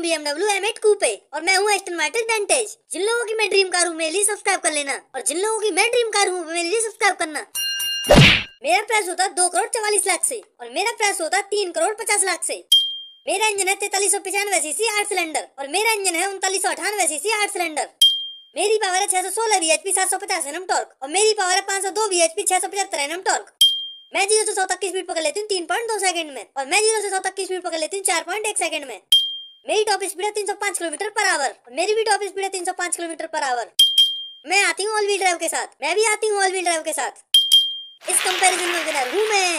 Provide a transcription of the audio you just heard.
हूँ BMW M eight coupe और मैं हूँ एस्टन मार्टिन डेंटेज जिन लोगों की मैं ड्रीम कार हूँ मेरे लिए सब्सक्राइब कर लेना और जिन लोगों की मैं ड्रीम कार हूँ मेरे लिए सब्सक्राइब करना मेरा प्राइस होता है दो करोड़ चवालीस लाख से और मेरा प्राइस होता है तीन करोड़ पचास लाख से मेरा इंजन है तैतालीस सौ पचानवे सीसी आठ सिलेंडर और मेरा इंजन है उनतालीस सौ अठानवे सीसी आठ सिलेंडर मेरी पावर है छह सौ सोलह बी एच पी सात सौ पचास एनम टॉर्क और मेरी पावर है पांच सौ दो बी एच पी छह सौ पचहत्तर एनम टॉर्क मैं जीरो से सौ तक की स्पीड पकड़ लेती हूँ तीन पॉइंट दो सेकंड में और मैं जीरो से सौ तक की स्पीड पकड़ लेती हूँ चार पॉइंट एक सेकंड में मेरी टॉप स्पीड है 305 किलोमीटर पर आवर मेरी भी टॉप स्पीड है 305 किलोमीटर पर आवर मैं आती हूँ ऑल व्हील ड्राइव के साथ मैं भी आती हूँ ऑल व्हील ड्राइव के साथ इस कंपैरिजन में विनर हूँ मैं